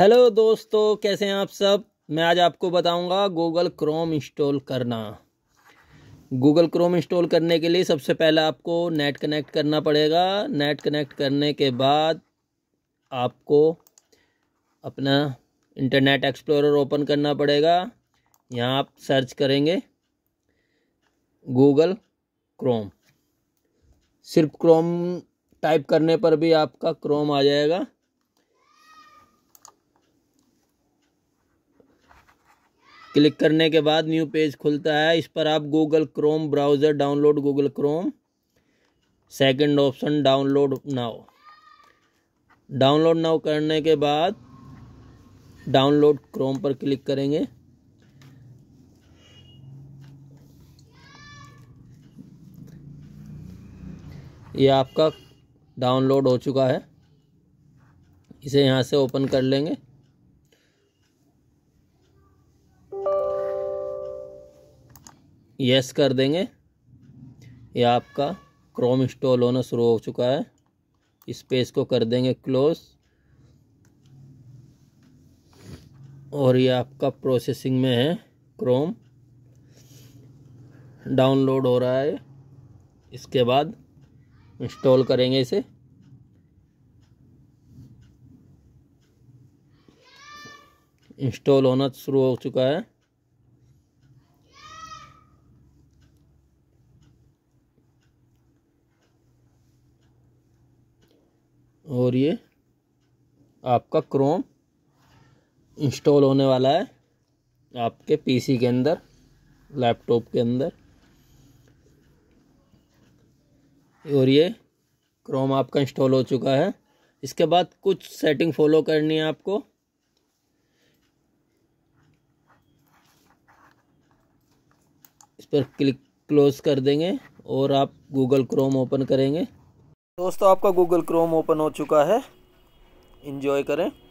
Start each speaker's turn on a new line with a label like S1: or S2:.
S1: hello दोस्तों कैसे हैं आप सब मैं आज आपको बताऊंगा गूगल क्रोम इंस्टॉल करना गूगल क्रोम इंस्टॉल करने के लिए सबसे पहले आपको नेट कनेक्ट करना पड़ेगा नेट कनेक्ट करने के बाद आपको अपना इंटरनेट एक्सप्लोरर ओपन करना पड़ेगा यहाँ आप सर्च करेंगे गूगल क्रोम सिर्फ क्रोम टाइप करने पर भी आपका क्रोम आ जाएगा क्लिक करने के बाद न्यू पेज खुलता है इस पर आप Google Chrome browser download Google Chrome second option download now download now करने के बाद डाउनलोड क्रोम पर क्लिक करेंगे ये आपका डाउनलोड हो चुका है इसे यहाँ से ओपन कर लेंगे यस कर देंगे ये आपका क्रोम इंस्टॉल होना शुरू हो चुका है इस पेज को कर देंगे क्लोज और ये आपका प्रोसेसिंग में है क्रोम डाउनलोड हो रहा है इसके बाद इंस्टॉल करेंगे इसे इंस्टॉल होना शुरू हो चुका है और ये आपका क्रोम इंस्टॉल होने वाला है आपके पीसी के अंदर लैपटॉप के अंदर और ये क्रोम आपका इंस्टॉल हो चुका है इसके बाद कुछ सेटिंग फॉलो करनी है आपको इस पर क्लिक क्लोज कर देंगे और आप गूगल क्रोम ओपन करेंगे दोस्तों आपका गूगल क्रोम ओपन हो चुका है इन्जॉय करें